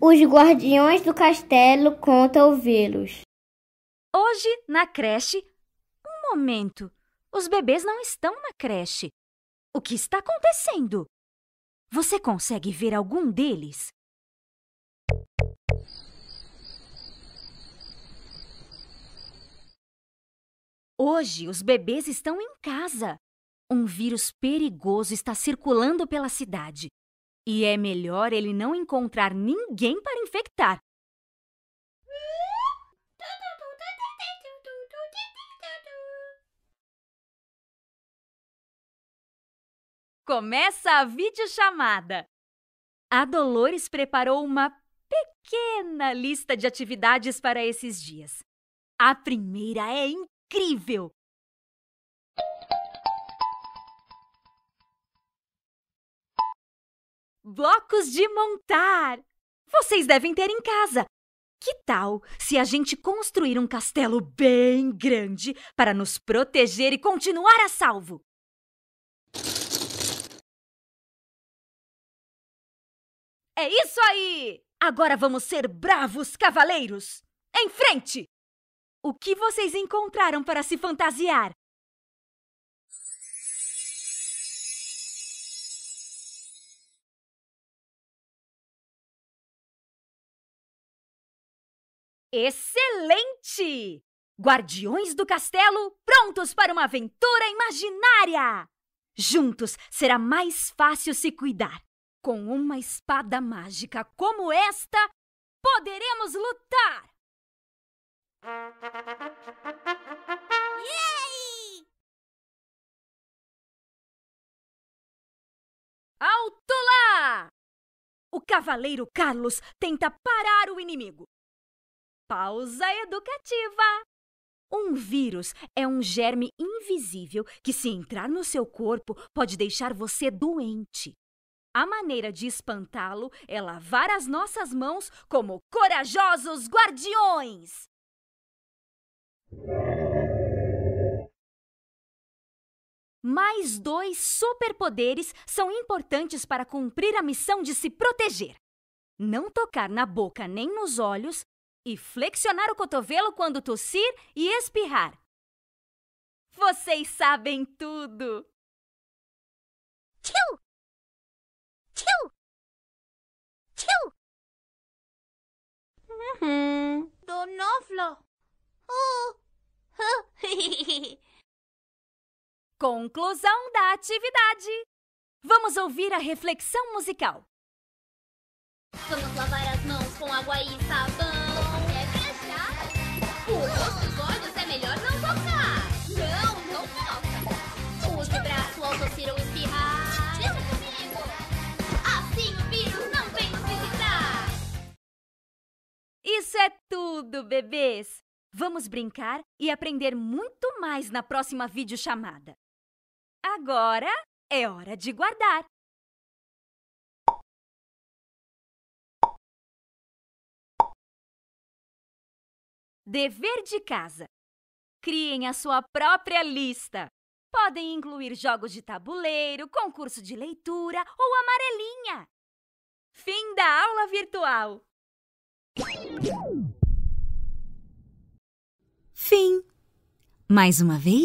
Os guardiões do castelo conta ouvi-los. Hoje, na creche. Um momento. Os bebês não estão na creche. O que está acontecendo? Você consegue ver algum deles? Hoje, os bebês estão em casa. Um vírus perigoso está circulando pela cidade. E é melhor ele não encontrar ninguém para infectar. Começa a videochamada! A Dolores preparou uma pequena lista de atividades para esses dias. A primeira é incrível! Blocos de montar! Vocês devem ter em casa. Que tal se a gente construir um castelo bem grande para nos proteger e continuar a salvo? É isso aí! Agora vamos ser bravos cavaleiros! Em frente! O que vocês encontraram para se fantasiar? Excelente! Guardiões do castelo prontos para uma aventura imaginária! Juntos será mais fácil se cuidar. Com uma espada mágica como esta, poderemos lutar! Yay! Alto lá! O cavaleiro Carlos tenta parar o inimigo, Pausa educativa! Um vírus é um germe invisível que, se entrar no seu corpo, pode deixar você doente. A maneira de espantá-lo é lavar as nossas mãos como corajosos guardiões! Mais dois superpoderes são importantes para cumprir a missão de se proteger: não tocar na boca nem nos olhos e flexionar o cotovelo quando tossir e espirrar. Vocês sabem tudo! Tchau! Tchau! Tchau! Uhum. Donoflo! Uh. Conclusão da atividade! Vamos ouvir a reflexão musical. Vamos lavar as mãos com água e sabão. Isso é tudo, bebês! Vamos brincar e aprender muito mais na próxima videochamada. Agora é hora de guardar. Dever de casa. Criem a sua própria lista. Podem incluir jogos de tabuleiro, concurso de leitura ou amarelinha. Fim da aula virtual! Fim. Mais uma vez,